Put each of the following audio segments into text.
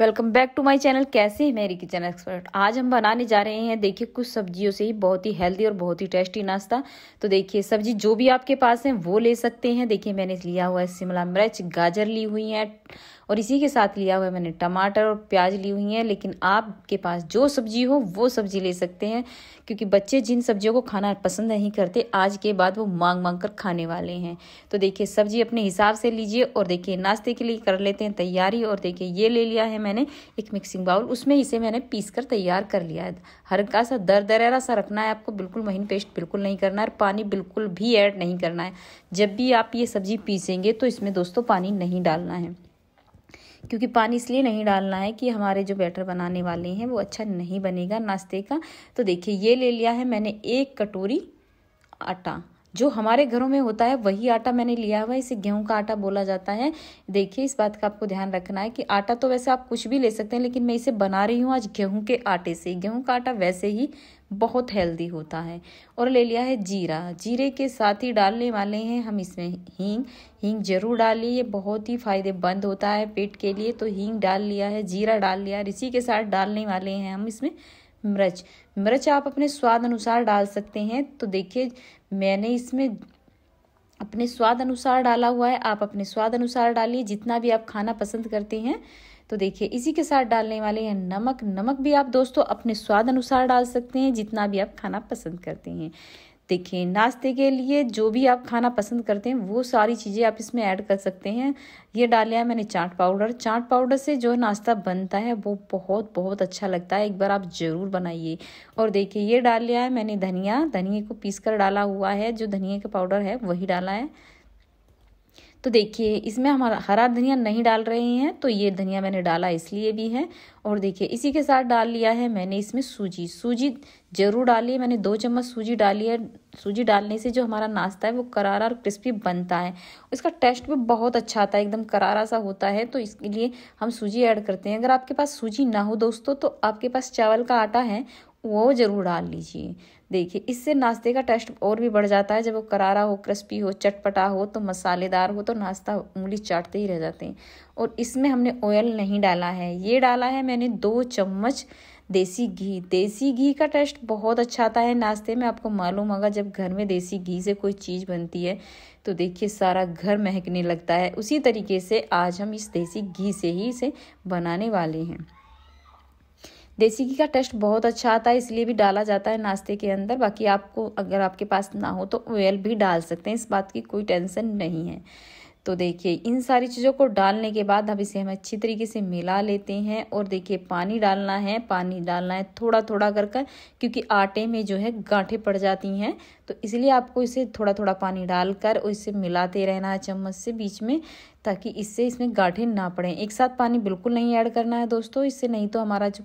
welcome back to my channel कैसे है मेरी किचन एक्सपर्ट आज हम बनाने जा रहे हैं देखिए कुछ सब्जियों से ही बहुत ही हेल्दी और बहुत ही टेस्टी नाश्ता तो देखिए सब्जी जो भी आपके पास है वो ले सकते हैं देखिए मैंने लिया हुआ है शिमला मिर्च गाजर ली हुई है और इसी के साथ लिया हुआ है मैंने टमाटर और प्याज ली हुई हैं लेकिन आपके पास जो सब्जी हो वो सब्जी ले सकते हैं क्योंकि बच्चे जिन सब्जियों को खाना पसंद नहीं करते आज के बाद वो मांग मांग कर खाने वाले हैं तो देखिए सब्जी अपने हिसाब से लीजिए और देखिए नाश्ते के लिए कर लेते हैं तैयारी और देखिए ये ले लिया है मैंने एक मिक्सिंग बाउल उसमें इसे मैंने पीस कर तैयार कर लिया है हर का सा दर दरेरा सा रखना है आपको बिल्कुल महीन पेस्ट बिल्कुल नहीं करना है और पानी बिल्कुल भी ऐड नहीं करना है जब भी आप ये सब्जी पीसेंगे तो इसमें दोस्तों पानी नहीं डालना है क्योंकि पानी इसलिए नहीं डालना है कि हमारे जो बैटर बनाने वाले हैं वो अच्छा नहीं बनेगा नाश्ते का तो देखिए ये ले लिया है मैंने एक कटोरी आटा जो हमारे घरों में होता है वही आटा मैंने लिया हुआ है इसे गेहूं का आटा बोला जाता है देखिए इस बात का आपको ध्यान रखना है कि आटा तो वैसे आप कुछ भी ले सकते हैं लेकिन मैं इसे बना रही हूँ आज गेहूँ के आटे से गेहूँ का आटा वैसे ही बहुत हेल्दी होता है और ले लिया है जीरा जीरे के साथ ही डालने वाले हैं हम इसमें हींग हींग जरूर डालिए ये बहुत ही फायदेमंद होता है पेट के लिए तो हींग डाल लिया है जीरा डाल लिया है इसी के साथ डालने वाले हैं हम इसमें मिर्च मिर्च आप अपने स्वाद अनुसार डाल सकते हैं तो देखिए मैंने इसमें अपने स्वाद अनुसार डाला हुआ है आप अपने स्वाद अनुसार डालिए जितना भी आप खाना पसंद करते हैं तो देखिए इसी के साथ डालने वाले हैं नमक नमक भी आप दोस्तों अपने स्वाद अनुसार डाल सकते हैं जितना भी आप खाना पसंद करते हैं देखें नाश्ते के लिए जो भी आप खाना पसंद करते हैं वो सारी चीज़ें आप इसमें ऐड कर सकते हैं ये डाला है मैंने चाट पाउडर चाट पाउडर से जो नाश्ता बनता है वो बहुत बहुत अच्छा लगता है एक बार आप ज़रूर बनाइए और देखिए ये डाल लिया है मैंने धनिया धनिए को पीस कर डाला हुआ है जो धनिया का पाउडर है वही डाला है तो देखिए इसमें हम हरा धनिया नहीं डाल रहे हैं तो ये धनिया मैंने डाला इसलिए भी है और देखिए इसी के साथ डाल लिया है मैंने इसमें सूजी सूजी ज़रूर डाली है मैंने दो चम्मच सूजी डाली है सूजी डालने से जो हमारा नाश्ता है वो करारा और क्रिस्पी बनता है इसका टेस्ट भी बहुत अच्छा आता है एकदम करारा सा होता है तो इसके लिए हम सूजी ऐड करते हैं अगर आपके पास सूजी ना हो दोस्तों तो आपके पास चावल का आटा है वो ज़रूर डाल लीजिए देखिए इससे नाश्ते का टेस्ट और भी बढ़ जाता है जब वो करारा हो क्रिस्पी हो चटपटा हो तो मसालेदार हो तो नाश्ता उंगली चाटते ही रह जाते हैं और इसमें हमने ऑयल नहीं डाला है ये डाला है मैंने दो चम्मच देसी घी देसी घी का टेस्ट बहुत अच्छा आता है नाश्ते में आपको मालूम होगा जब घर में देसी घी से कोई चीज़ बनती है तो देखिए सारा घर महकने लगता है उसी तरीके से आज हम इस देसी घी से ही इसे बनाने वाले हैं देसी घी का टेस्ट बहुत अच्छा आता है इसलिए भी डाला जाता है नाश्ते के अंदर बाकी आपको अगर आपके पास ना हो तो ऑयल भी डाल सकते हैं इस बात की कोई टेंशन नहीं है तो देखिए इन सारी चीज़ों को डालने के बाद अब इसे हम अच्छी तरीके से मिला लेते हैं और देखिए पानी डालना है पानी डालना है थोड़ा थोड़ा कर कर क्योंकि आटे में जो है गांठें पड़ जाती हैं तो इसलिए आपको इसे थोड़ा थोड़ा पानी डालकर और इसे मिलाते रहना है चम्मच से बीच में ताकि इससे इसमें गाढ़े ना पड़े एक साथ पानी बिल्कुल नहीं ऐड करना है दोस्तों इससे नहीं तो हमारा जो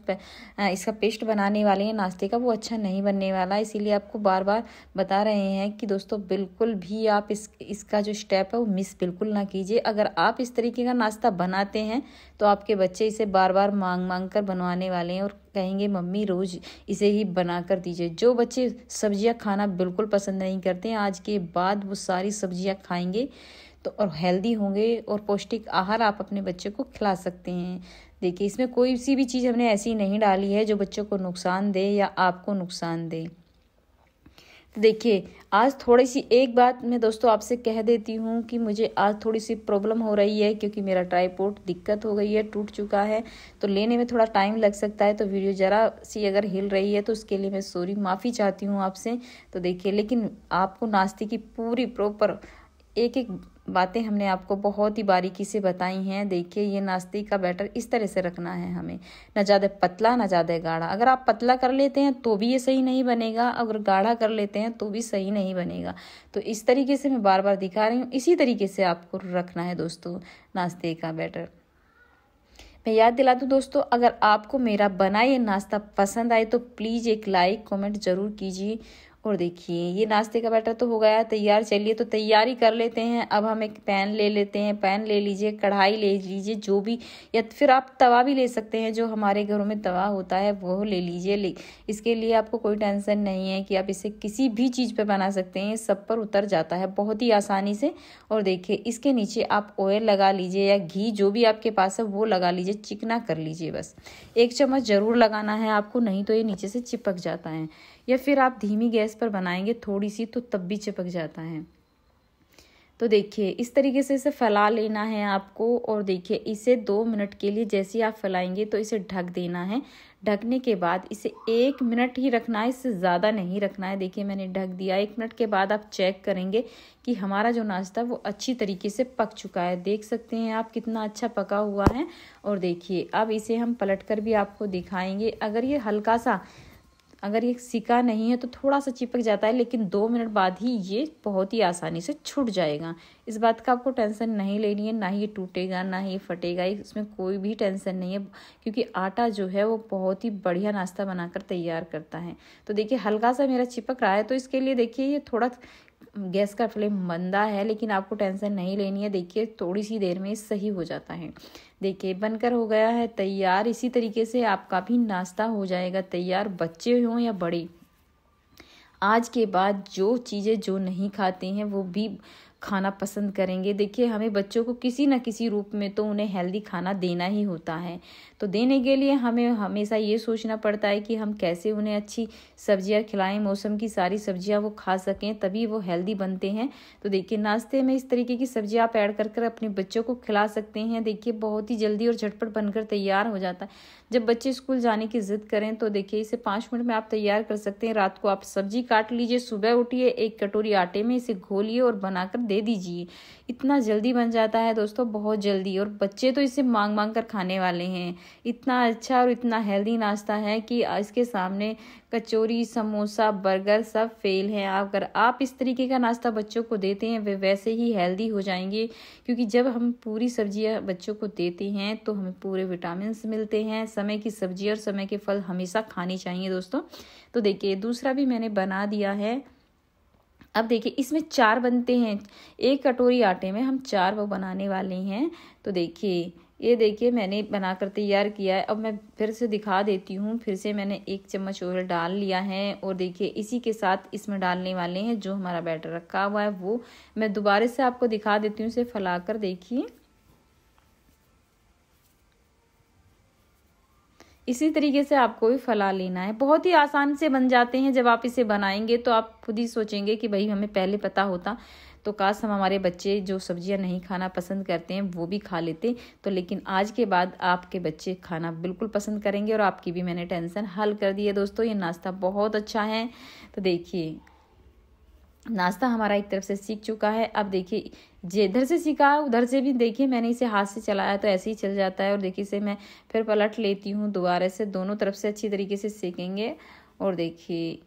इसका पेस्ट बनाने वाले हैं नाश्ते का वो अच्छा नहीं बनने वाला इसीलिए आपको बार बार बता रहे हैं कि दोस्तों बिल्कुल भी आप इस इसका जो स्टेप है वो मिस बिल्कुल ना कीजिए अगर आप इस तरीके का नाश्ता बनाते हैं तो आपके बच्चे इसे बार बार मांग मांग कर बनवाने वाले हैं और कहेंगे मम्मी रोज़ इसे ही बना कर दीजिए जो बच्चे सब्जियां खाना बिल्कुल पसंद नहीं करते हैं आज के बाद वो सारी सब्जियां खाएंगे तो और हेल्दी होंगे और पौष्टिक आहार आप अपने बच्चे को खिला सकते हैं देखिए इसमें कोई सी भी चीज़ हमने ऐसी नहीं डाली है जो बच्चों को नुकसान दे या आपको नुकसान दे तो देखिए आज थोड़ी सी एक बात मैं दोस्तों आपसे कह देती हूँ कि मुझे आज थोड़ी सी प्रॉब्लम हो रही है क्योंकि मेरा ट्राईपोर्ट दिक्कत हो गई है टूट चुका है तो लेने में थोड़ा टाइम लग सकता है तो वीडियो ज़रा सी अगर हिल रही है तो उसके लिए मैं सॉरी माफ़ी चाहती हूँ आपसे तो देखिए लेकिन आपको नाश्ते की पूरी प्रॉपर एक एक बातें हमने आपको बहुत ही बारीकी से बताई हैं देखिए ये नाश्ते का बैटर इस तरह से रखना है हमें ना ज़्यादा पतला ना ज़्यादा गाढ़ा अगर आप पतला कर लेते हैं तो भी ये सही नहीं बनेगा अगर गाढ़ा कर लेते हैं तो भी सही नहीं बनेगा तो इस तरीके से मैं बार बार दिखा रही हूँ इसी तरीके से आपको रखना है दोस्तों नाश्ते का बैटर मैं याद दिला दूँ दोस्तों अगर आपको मेरा बना ये नाश्ता पसंद आए तो प्लीज़ एक लाइक कमेंट ज़रूर कीजिए और देखिए ये नाश्ते का बैटर तो हो गया तैयार चलिए तो तैयारी कर लेते हैं अब हम एक पैन ले लेते हैं पैन ले लीजिए कढ़ाई ले लीजिए जो भी या फिर आप तवा भी ले सकते हैं जो हमारे घरों में तवा होता है वो ले लीजिए ले इसके लिए आपको कोई टेंशन नहीं है कि आप इसे किसी भी चीज़ पर बना सकते हैं सब पर उतर जाता है बहुत ही आसानी से और देखिए इसके नीचे आप ऑयल लगा लीजिए या घी जो भी आपके पास है वो लगा लीजिए चिकना कर लीजिए बस एक चम्मच ज़रूर लगाना है आपको नहीं तो ये नीचे से चिपक जाता है या फिर आप धीमी गैस पर बनाएंगे थोड़ी सी तो तब भी चिपक जाता है तो देखिए इस तरीके से इसे फैला लेना है आपको और देखिए इसे दो मिनट के लिए जैसे आप फैलाएंगे तो इसे ढक देना है ढकने के बाद इसे एक मिनट ही रखना है इससे ज़्यादा नहीं रखना है देखिए मैंने ढक दिया एक मिनट के बाद आप चेक करेंगे कि हमारा जो नाश्ता वो अच्छी तरीके से पक चुका है देख सकते हैं आप कितना अच्छा पका हुआ है और देखिए अब इसे हम पलट कर भी आपको दिखाएंगे अगर ये हल्का सा अगर ये सिका नहीं है तो थोड़ा सा चिपक जाता है लेकिन दो मिनट बाद ही ये बहुत ही आसानी से छूट जाएगा इस बात का आपको टेंशन नहीं लेनी है ना ही ये टूटेगा ना ही ये फटेगा इसमें कोई भी टेंशन नहीं है क्योंकि आटा जो है वो बहुत ही बढ़िया नाश्ता बनाकर तैयार करता है तो देखिए हल्का सा मेरा चिपक रहा है तो इसके लिए देखिए ये थोड़ा गैस का फ्लेम मंदा है लेकिन आपको टेंशन नहीं लेनी है देखिए थोड़ी सी देर में सही हो जाता है देखिए बनकर हो गया है तैयार इसी तरीके से आपका भी नाश्ता हो जाएगा तैयार बच्चे हों या बड़े आज के बाद जो चीज़ें जो नहीं खाते हैं वो भी खाना पसंद करेंगे देखिए हमें बच्चों को किसी ना किसी रूप में तो उन्हें हेल्दी खाना देना ही होता है तो देने के लिए हमें हमेशा ये सोचना पड़ता है कि हम कैसे उन्हें अच्छी सब्जियां खिलाएं मौसम की सारी सब्जियां वो खा सकें तभी वो हेल्दी बनते हैं तो देखिए नाश्ते में इस तरीके की सब्जियां आप ऐड कर कर अपने बच्चों को खिला सकते हैं देखिए बहुत ही जल्दी और झटपट बनकर तैयार हो जाता है जब बच्चे स्कूल जाने की ज़िद करें तो देखिए इसे पाँच मिनट में आप तैयार कर सकते हैं रात को आप सब्जी काट लीजिए सुबह उठिए एक कटोरी आटे में इसे घोलिए और बनाकर दे दीजिए इतना जल्दी बन जाता है दोस्तों बहुत जल्दी और बच्चे तो इसे मांग मांग कर खाने वाले हैं इतना अच्छा और इतना हेल्दी नाश्ता है कि इसके सामने कचौरी समोसा बर्गर सब फेल हैं अगर आप इस तरीके का नाश्ता बच्चों को देते हैं वे वैसे ही हेल्दी हो जाएंगे क्योंकि जब हम पूरी सब्जियां बच्चों को देते हैं तो हमें पूरे विटामिन मिलते हैं समय की सब्जी और समय के फल हमेशा खाने चाहिए दोस्तों तो देखिए दूसरा भी मैंने बना दिया है अब देखिए इसमें चार बनते हैं एक कटोरी आटे में हम चार वो बनाने वाले हैं तो देखिए ये देखिए मैंने बनाकर तैयार किया है अब मैं फिर से दिखा देती हूँ फिर से मैंने एक चम्मच और डाल लिया है और देखिए इसी के साथ इसमें डालने वाले हैं जो हमारा बैटर रखा हुआ है वो मैं दोबारा से आपको दिखा देती हूँ इसे फैला देखिए इसी तरीके से आपको भी फला लेना है बहुत ही आसान से बन जाते हैं जब आप इसे बनाएंगे तो आप खुद ही सोचेंगे कि भाई हमें पहले पता होता तो काश हम हमारे बच्चे जो सब्जियां नहीं खाना पसंद करते हैं वो भी खा लेते तो लेकिन आज के बाद आपके बच्चे खाना बिल्कुल पसंद करेंगे और आपकी भी मैंने टेंशन हल कर दी है दोस्तों ये नाश्ता बहुत अच्छा है तो देखिए नाश्ता हमारा एक तरफ से सीख चुका है अब देखिए जिधर से सीखा उधर से भी देखिए मैंने इसे हाथ से चलाया तो ऐसे ही चल जाता है और देखिए इसे मैं फिर पलट लेती हूँ दोबारा से दोनों तरफ से अच्छी तरीके से सीखेंगे और देखिए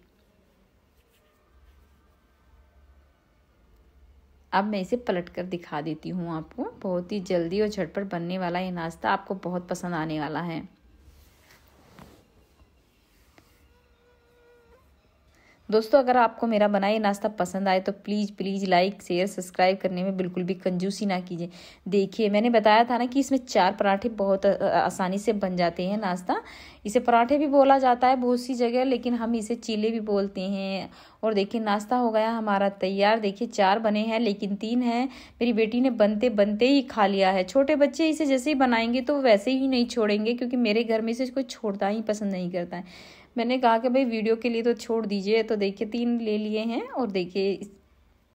अब मैं इसे पलट कर दिखा देती हूँ आपको बहुत ही जल्दी और झटपट बनने वाला ये नाश्ता आपको बहुत पसंद आने वाला है दोस्तों अगर आपको मेरा बनाए नाश्ता पसंद आए तो please please like share subscribe करने में बिल्कुल भी कंजूसी ना कीजिए देखिए मैंने बताया था ना कि इसमें चार पराठे बहुत आसानी से बन जाते हैं नाश्ता इसे पराठे भी बोला जाता है बहुत सी जगह लेकिन हम इसे चीले भी बोलते हैं और देखिए नाश्ता हो गया हमारा तैयार देखिए चार बने हैं लेकिन तीन हैं मेरी बेटी ने बनते बनते ही खा लिया है छोटे बच्चे इसे जैसे ही बनाएंगे तो वैसे ही नहीं छोड़ेंगे क्योंकि मेरे घर में इसे कोई छोड़ता ही पसंद नहीं करता है मैंने कहा कि भाई वीडियो के लिए तो छोड़ दीजिए तो देखिए तीन ले लिए हैं और देखिए